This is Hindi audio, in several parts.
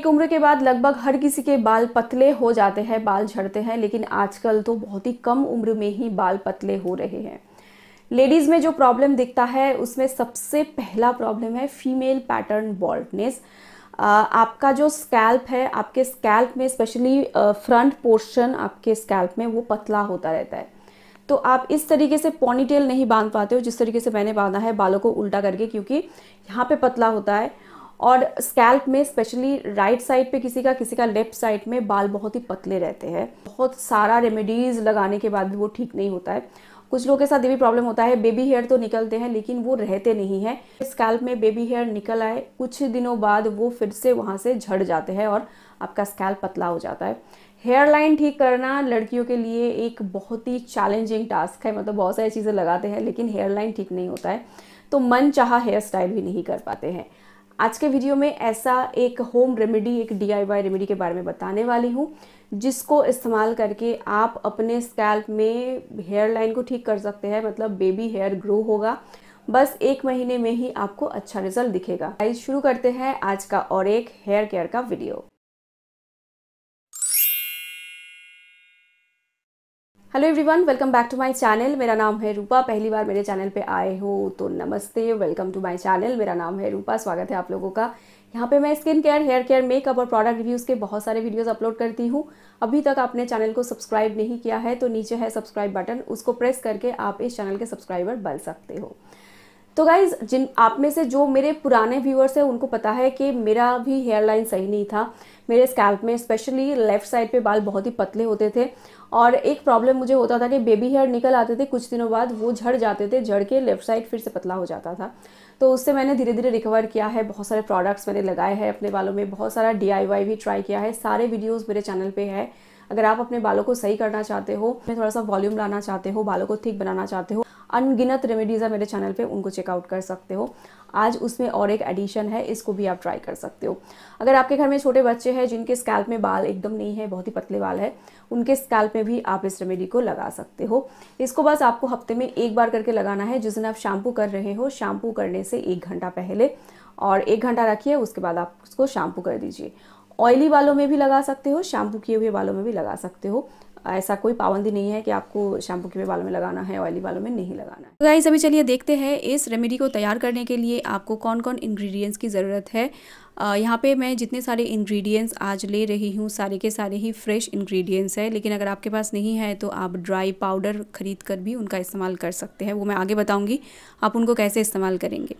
एक उम्र के बाद लगभग हर किसी के बाल पतले हो जाते हैं बाल झड़ते हैं लेकिन आजकल तो बहुत ही कम उम्र में ही बाल पतले हो रहे हैं लेडीज़ में जो प्रॉब्लम दिखता है उसमें सबसे पहला प्रॉब्लम है फीमेल पैटर्न बॉल्डनेस आपका जो स्कैल्प है आपके स्कैल्प में स्पेशली फ्रंट पोर्शन आपके स्कैल्प में वो पतला होता रहता है तो आप इस तरीके से पॉनीटेल नहीं बांध पाते हो जिस तरीके से मैंने बांधा है बालों को उल्टा करके क्योंकि यहाँ पे पतला होता है और स्कैल्प में स्पेशली राइट साइड पे किसी का किसी का लेफ्ट साइड में बाल बहुत ही पतले रहते हैं बहुत सारा रेमेडीज़ लगाने के बाद भी वो ठीक नहीं होता है कुछ लोगों के साथ ये भी प्रॉब्लम होता है बेबी हेयर तो निकलते हैं लेकिन वो रहते नहीं हैं स्कैल्प में बेबी हेयर निकल आए कुछ दिनों बाद वो फिर से वहाँ से झड़ जाते हैं और आपका स्कैल्प पतला हो जाता है हेयर लाइन ठीक करना लड़कियों के लिए एक बहुत ही चैलेंजिंग टास्क है मतलब बहुत सारी चीज़ें लगाते हैं लेकिन हेयर लाइन ठीक नहीं होता है तो मन चाह हेयर स्टाइल भी नहीं कर पाते हैं आज के वीडियो में ऐसा एक होम रेमेडी एक डीआईवाई रेमेडी के बारे में बताने वाली हूँ जिसको इस्तेमाल करके आप अपने स्कैल्प में हेयर लाइन को ठीक कर सकते हैं मतलब बेबी हेयर ग्रो होगा बस एक महीने में ही आपको अच्छा रिजल्ट दिखेगा शुरू करते हैं आज का और एक हेयर केयर का video hello everyone welcome back to my channel मेरा नाम है रूपा पहली बार मेरे चैनल पे आए हो तो नमस्ते वेलकम टू माय चैनल मेरा नाम है रूपा स्वागत है आप लोगों का यहाँ पे मैं skin care hair care makeup और प्रोडक्ट रिव्यूज़ के बहुत सारे वीडियोस अपलोड करती हूँ अभी तक आपने चैनल को सब्सक्राइब नहीं किया है तो नीचे है सब्सक्राइब बटन उसको प्रेस करके आप इस चैनल के सब्सक्राइबर बन सकते हो तो गाइज जिन आप में से जो मेरे पुराने व्यूअर्स हैं उनको पता है कि मेरा भी हेयर लाइन सही नहीं था मेरे स्कैल्प में स्पेशली लेफ्ट साइड पे बाल बहुत ही पतले होते थे और एक प्रॉब्लम मुझे होता था कि बेबी हेयर निकल आते थे कुछ दिनों बाद वो झड़ जाते थे झड़ के लेफ्ट साइड फिर से पतला हो जाता था तो उससे मैंने धीरे धीरे रिकवर किया है बहुत सारे प्रोडक्ट्स मैंने लगाए हैं अपने बालों में बहुत सारा डी भी ट्राई किया है सारे वीडियोज़ मेरे चैनल पर है अगर आप अपने बालों को सही करना चाहते हो थोड़ा सा वॉल्यूम लाना चाहते हो बालों को ठीक बनाना चाहते हो अनगिनत रेमेडीज़ है मेरे चैनल पे उनको चेकआउट कर सकते हो आज उसमें और एक एडिशन है इसको भी आप ट्राई कर सकते हो अगर आपके घर में छोटे बच्चे हैं जिनके स्कैल्प में बाल एकदम नहीं है बहुत ही पतले बाल है उनके स्कैल्प में भी आप इस रेमेडी को लगा सकते हो इसको बस आपको हफ्ते में एक बार करके लगाना है जिस दिन आप शैम्पू कर रहे हो शैम्पू करने से एक घंटा पहले और एक घंटा रखिए उसके बाद आप उसको शैम्पू कर दीजिए ऑयली बालों में भी लगा सकते हो शैम्पू किए हुए बालों में भी लगा सकते हो ऐसा कोई पाबंदी नहीं है कि आपको शैम्पू के बालों में लगाना है ऑयली बालों में नहीं लगाना है गाइस तो अभी चलिए देखते हैं इस रेमेडी को तैयार करने के लिए आपको कौन कौन इंग्रेडिएंट्स की ज़रूरत है यहाँ पे मैं जितने सारे इंग्रेडिएंट्स आज ले रही हूँ सारे के सारे ही फ्रेश इंग्रेडिएंट्स है लेकिन अगर आपके पास नहीं है तो आप ड्राई पाउडर ख़रीद कर भी उनका इस्तेमाल कर सकते हैं वो मैं आगे बताऊँगी आप उनको कैसे इस्तेमाल करेंगे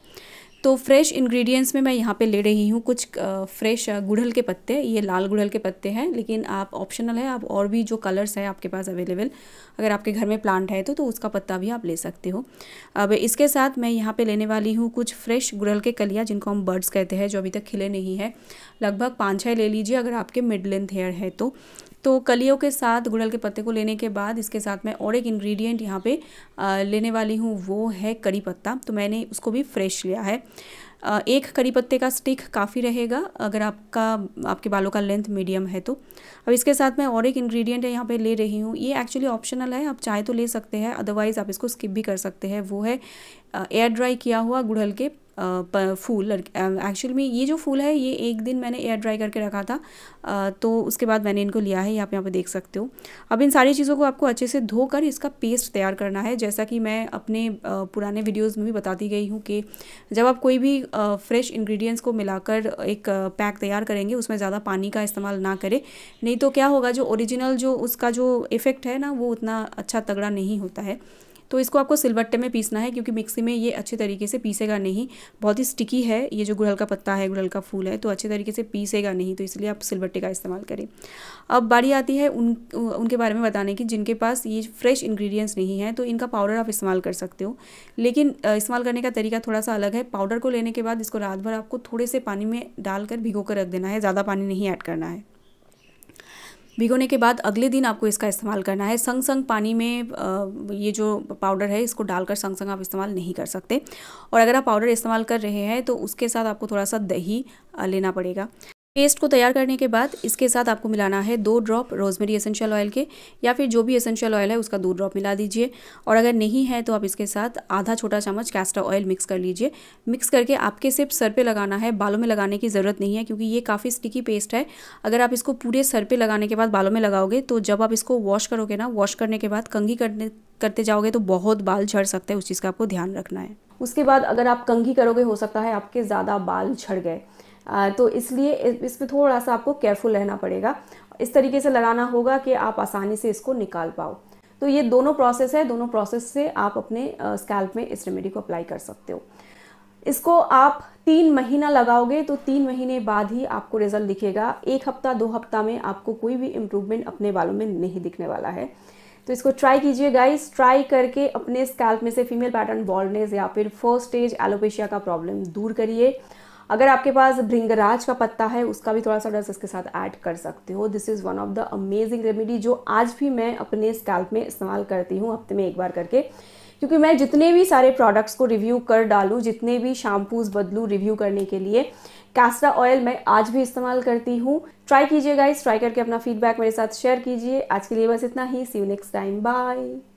तो फ्रेश इंग्रेडिएंट्स में मैं यहाँ पे ले रही हूँ कुछ फ्रेश गुड़हल के पत्ते ये लाल गुड़हल के पत्ते हैं लेकिन आप ऑप्शनल है आप और भी जो कलर्स है आपके पास अवेलेबल अगर आपके घर में प्लांट है तो तो उसका पत्ता भी आप ले सकते हो अब इसके साथ मैं यहाँ पे लेने वाली हूँ कुछ फ्रेश गुड़हल के कलिया जिनको हम बर्ड्स कहते हैं जो अभी तक खिले नहीं है लगभग पाँच छः ले लीजिए अगर आपके मिड लेंथ हेयर है तो तो कलियों के साथ गुड़ल के पत्ते को लेने के बाद इसके साथ मैं और एक इंग्रेडिएंट यहाँ पे लेने वाली हूँ वो है कड़ी पत्ता तो मैंने उसको भी फ्रेश लिया है एक करी पत्ते का स्टिक काफ़ी रहेगा अगर आपका आपके बालों का लेंथ मीडियम है तो अब इसके साथ मैं और एक इंग्रेडिएंट यहाँ पे ले रही हूँ ये एक्चुअली ऑप्शनल है आप चाहे तो ले सकते हैं अदरवाइज़ आप इसको स्किप भी कर सकते हैं वो है एयर ड्राई किया हुआ गुड़हल के फूल एक्चुअल में ये जो फूल है ये एक दिन मैंने एयर ड्राई करके रखा था तो उसके बाद मैंने इनको लिया है आप यहाँ पर देख सकते हो अब इन सारी चीज़ों को आपको अच्छे से धोकर इसका पेस्ट तैयार करना है जैसा कि मैं अपने पुराने वीडियोज़ में भी बताती गई हूँ कि जब आप कोई भी फ्रेश इन्ग्रीडियंट्स को मिलाकर एक पैक तैयार करेंगे उसमें ज़्यादा पानी का इस्तेमाल ना करें नहीं तो क्या होगा जो ओरिजिनल जो उसका जो इफ़ेक्ट है ना वो उतना अच्छा तगड़ा नहीं होता है तो इसको आपको सिलवट्टे में पीसना है क्योंकि मिक्सी में ये अच्छे तरीके से पीसेगा नहीं बहुत ही स्टिकी है ये जो गुड़हल का पत्ता है गुड़हल का फूल है तो अच्छे तरीके से पीसेगा नहीं तो इसलिए आप सिलवट्टे का इस्तेमाल करें अब बारी आती है उन उनके बारे में बताने की जिनके पास ये फ्रेश इन्ग्रीडियंट्स नहीं है तो इनका पाउडर आप इस्तेमाल कर सकते हो लेकिन इस्तेमाल करने का तरीका थोड़ा सा अलग है पाउडर को लेने के बाद इसको रात भर आपको थोड़े से पानी में डालकर भिगो कर रख देना है ज़्यादा पानी नहीं ऐड करना है भिगोने के बाद अगले दिन आपको इसका इस्तेमाल करना है संग संग पानी में ये जो पाउडर है इसको डालकर संग संग आप इस्तेमाल नहीं कर सकते और अगर आप पाउडर इस्तेमाल कर रहे हैं तो उसके साथ आपको थोड़ा सा दही लेना पड़ेगा पेस्ट को तैयार करने के बाद इसके साथ आपको मिलाना है दो ड्रॉप रोजमेरी एसेंशियल ऑयल के या फिर जो भी एसेंशियल ऑयल है उसका दो ड्रॉप मिला दीजिए और अगर नहीं है तो आप इसके साथ आधा छोटा चम्मच कैस्टर ऑयल मिक्स कर लीजिए मिक्स करके आपके सिर्फ सर पे लगाना है बालों में लगाने की ज़रूरत नहीं है क्योंकि ये काफ़ी स्टिकी पेस्ट है अगर आप इसको पूरे सर पर लगाने के बाद बालों में लगाओगे तो जब आप इसको वॉश करोगे ना वॉश करने के बाद कंघी करने करते जाओगे तो बहुत बाल झड़ सकते हैं उस चीज़ का आपको ध्यान रखना है उसके बाद अगर आप कंघी करोगे हो सकता है आपके ज़्यादा बाल झड़ गए तो इसलिए इस पर थोड़ा सा आपको केयरफुल रहना पड़ेगा इस तरीके से लगाना होगा कि आप आसानी से इसको निकाल पाओ तो ये दोनों प्रोसेस है दोनों प्रोसेस से आप अपने स्कैल्प में इस रेमेडी को अप्लाई कर सकते हो इसको आप तीन महीना लगाओगे तो तीन महीने बाद ही आपको रिजल्ट दिखेगा एक हफ्ता दो हफ्ता में आपको कोई भी इम्प्रूवमेंट अपने बालों में नहीं दिखने वाला है तो इसको ट्राई कीजिए गाइस ट्राई करके अपने स्कैल्प में से फीमेल पैटर्न बॉल्डनेस या फिर फर्स्ट स्टेज एलोपेशिया का प्रॉब्लम दूर करिए अगर आपके पास भृंगराज का पत्ता है उसका भी थोड़ा सा डस इसके साथ ऐड कर सकते हो this is one of the amazing remedy जो आज भी मैं अपने स्कैल्प में इस्तेमाल करती हूँ हफ्ते में एक बार करके क्योंकि मैं जितने भी सारे प्रोडक्ट्स को रिव्यू कर डालूँ जितने भी शैम्पूज़ बदलूँ रिव्यू करने के लिए कैस्टा ऑयल मैं आज भी इस्तेमाल करती हूँ ट्राई कीजिए गाइस ट्राई करके अपना फीडबैक मेरे साथ शेयर कीजिए आज के लिए बस इतना ही see you next time bye